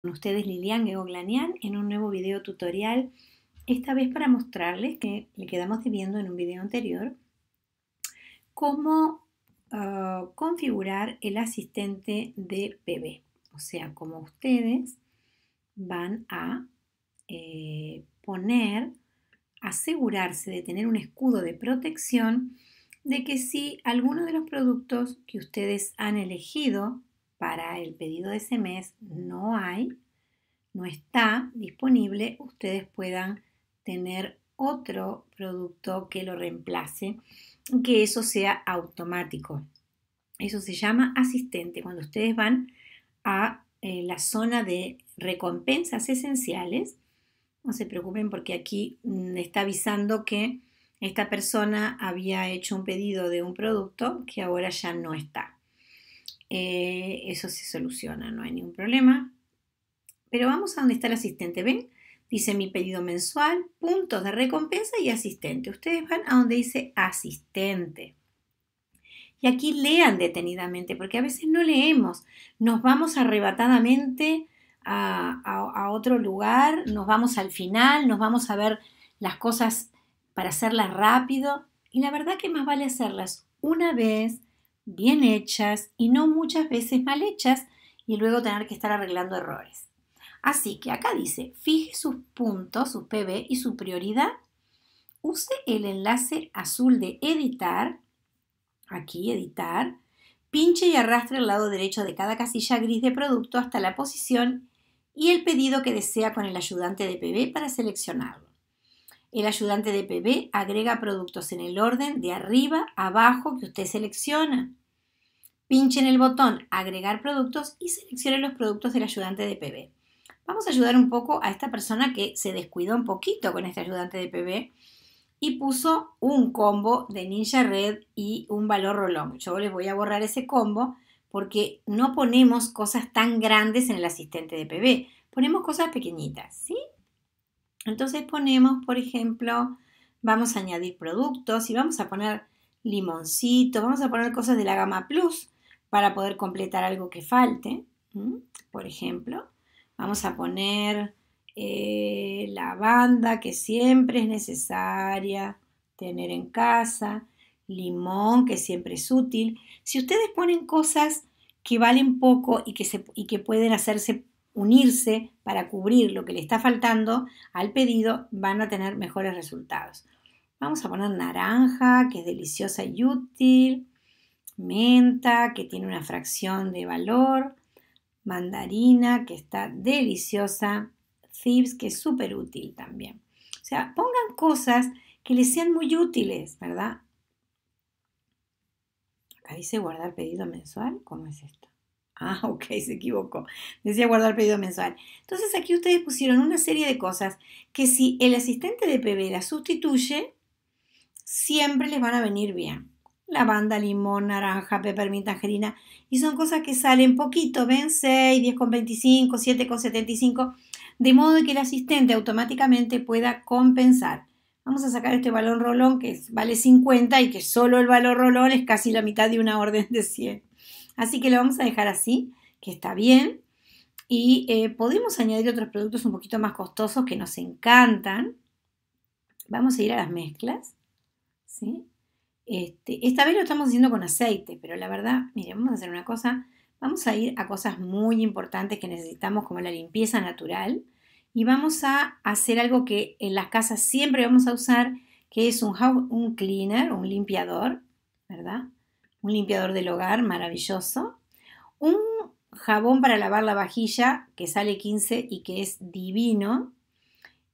Con ustedes Lilian Egoglanian en un nuevo video tutorial, esta vez para mostrarles que le quedamos viendo en un video anterior, cómo ah, configurar el asistente de bebé. O sea, cómo ustedes van a eh, poner, asegurarse de tener un escudo de protección de que si alguno de los productos que ustedes han elegido para el pedido de ese mes no hay, no está disponible, ustedes puedan tener otro producto que lo reemplace, que eso sea automático. Eso se llama asistente. Cuando ustedes van a eh, la zona de recompensas esenciales, no se preocupen porque aquí mm, está avisando que esta persona había hecho un pedido de un producto que ahora ya no está. Eh, eso se soluciona, no hay ningún problema. Pero vamos a donde está el asistente, ¿ven? Dice mi pedido mensual, puntos de recompensa y asistente. Ustedes van a donde dice asistente. Y aquí lean detenidamente, porque a veces no leemos, nos vamos arrebatadamente a, otro lugar, nos vamos al final, nos vamos a ver las cosas para hacerlas rápido. Y la verdad que más vale hacerlas una vez, bien hechas y no muchas veces mal hechas y luego tener que estar arreglando errores. Así que acá dice, fije sus puntos, su PB y su prioridad. Use el enlace azul de editar, aquí editar, pinche y arrastre el lado derecho de cada casilla gris de producto hasta la posición y el pedido que desea con el ayudante de PB para seleccionarlo. El ayudante de PB agrega productos en el orden de arriba a abajo que usted selecciona. Pinche en el botón Agregar productos y seleccione los productos del ayudante de PB. Vamos a ayudar un poco a esta persona que se descuidó un poquito con este ayudante de PB y puso un combo de Ninja Red y un valor rolón. Yo les voy a borrar ese combo porque no ponemos cosas tan grandes en el asistente de PB, ponemos cosas pequeñitas, ¿sí? Entonces ponemos, por ejemplo, vamos a añadir productos y vamos a poner limoncito, vamos a poner cosas de la gama Plus para poder completar algo que falte. Por ejemplo, vamos a poner eh, la banda que siempre es necesaria tener en casa, limón que siempre es útil. Si ustedes ponen cosas que valen poco y que, se, y que pueden hacerse unirse para cubrir lo que le está faltando al pedido, van a tener mejores resultados. Vamos a poner naranja, que es deliciosa y útil menta, que tiene una fracción de valor, mandarina, que está deliciosa, Thibs, que es súper útil también. O sea, pongan cosas que les sean muy útiles, ¿verdad? Acá dice guardar pedido mensual, ¿cómo es esto? Ah, ok, se equivocó. Decía guardar pedido mensual. Entonces aquí ustedes pusieron una serie de cosas que si el asistente de PB las sustituye, siempre les van a venir bien banda limón, naranja, pepermint, tangerina. Y son cosas que salen poquito, ven 6, 10,25, 7,75, de modo que el asistente automáticamente pueda compensar. Vamos a sacar este balón rolón que vale 50 y que solo el balón rolón es casi la mitad de una orden de 100. Así que lo vamos a dejar así, que está bien. Y eh, podemos añadir otros productos un poquito más costosos que nos encantan. Vamos a ir a las mezclas. ¿sí? Este, esta vez lo estamos haciendo con aceite, pero la verdad, miren, vamos a hacer una cosa. Vamos a ir a cosas muy importantes que necesitamos, como la limpieza natural. Y vamos a hacer algo que en las casas siempre vamos a usar, que es un, un cleaner, un limpiador, ¿verdad? Un limpiador del hogar maravilloso. Un jabón para lavar la vajilla que sale 15 y que es divino.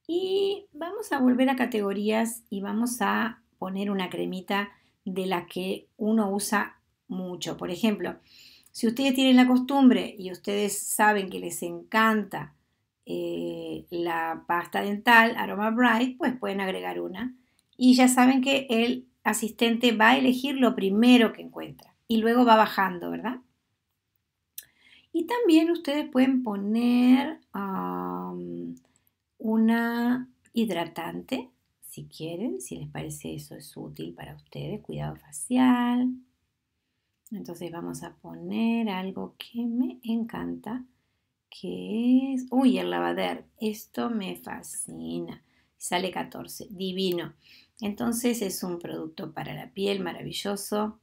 Y vamos a volver a categorías y vamos a poner una cremita de la que uno usa mucho. Por ejemplo, si ustedes tienen la costumbre y ustedes saben que les encanta eh, la pasta dental Aroma Bright, pues pueden agregar una. Y ya saben que el asistente va a elegir lo primero que encuentra y luego va bajando, ¿verdad? Y también ustedes pueden poner una hidratante si quieren, si les parece eso es útil para ustedes, cuidado facial. Entonces vamos a poner algo que me encanta, que es... Uy, el lavader, esto me fascina. Sale 14, divino. Entonces es un producto para la piel maravilloso.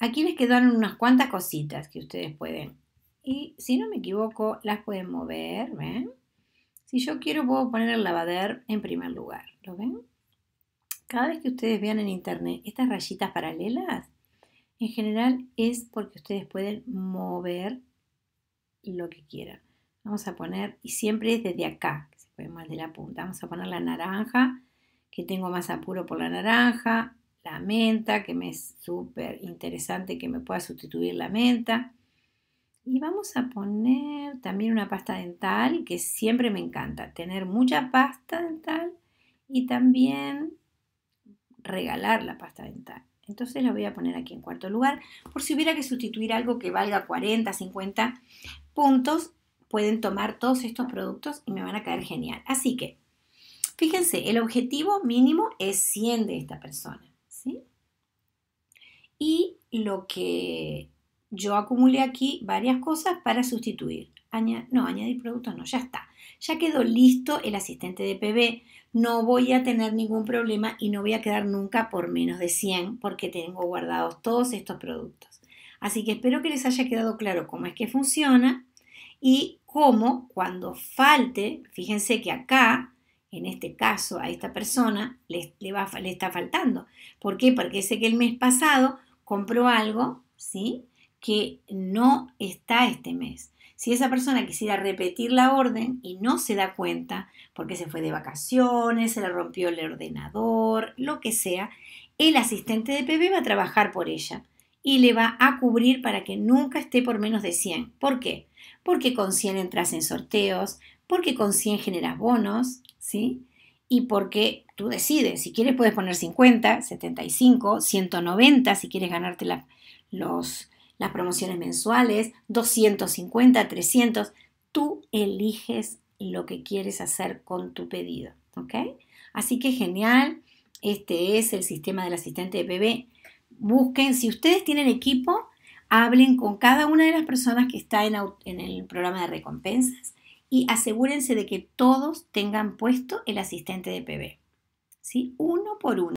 Aquí les quedaron unas cuantas cositas que ustedes pueden. Y si no me equivoco, las pueden mover, ¿ven? Si yo quiero, puedo poner el lavader en primer lugar. ¿Lo ven? Cada vez que ustedes vean en internet estas rayitas paralelas, en general es porque ustedes pueden mover lo que quieran. Vamos a poner, y siempre desde acá, que se puede más de la punta. Vamos a poner la naranja, que tengo más apuro por la naranja, la menta, que me es súper interesante que me pueda sustituir la menta. Y vamos a poner también una pasta dental, que siempre me encanta, tener mucha pasta dental y también regalar la pasta dental. Entonces la voy a poner aquí en cuarto lugar. Por si hubiera que sustituir algo que valga 40, 50 puntos, pueden tomar todos estos productos y me van a caer genial. Así que, fíjense, el objetivo mínimo es 100 de esta persona. ¿sí? Y lo que yo acumulé aquí varias cosas para sustituir. no, añadir productos no, ya está. Ya quedó listo el asistente de PB. No voy a tener ningún problema y no voy a quedar nunca por menos de 100 porque tengo guardados todos estos productos. Así que espero que les haya quedado claro cómo es que funciona y cómo cuando falte, fíjense que acá, en este caso a esta persona, le, le, va, le está faltando. ¿Por qué? Porque sé que el mes pasado compró algo, ¿sí? que no está este mes. Si esa persona quisiera repetir la orden y no se da cuenta porque se fue de vacaciones, se le rompió el ordenador, lo que sea, el asistente de PB va a trabajar por ella y le va a cubrir para que nunca esté por menos de 100. ¿Por qué? Porque con 100 entras en sorteos, porque con 100 generas bonos, ¿sí? Y porque tú decides, si quieres puedes poner 50, 75, 190 si quieres ganarte los, las promociones mensuales, 250, 300. Tú eliges lo que quieres hacer con tu pedido. ¿Ok? Así que genial. Este es el sistema del asistente de bebé. Busquen, si ustedes tienen equipo, hablen con cada una de las personas que está en, el programa de recompensas y asegúrense de que todos tengan puesto el asistente de PB. ¿Sí? Uno por uno.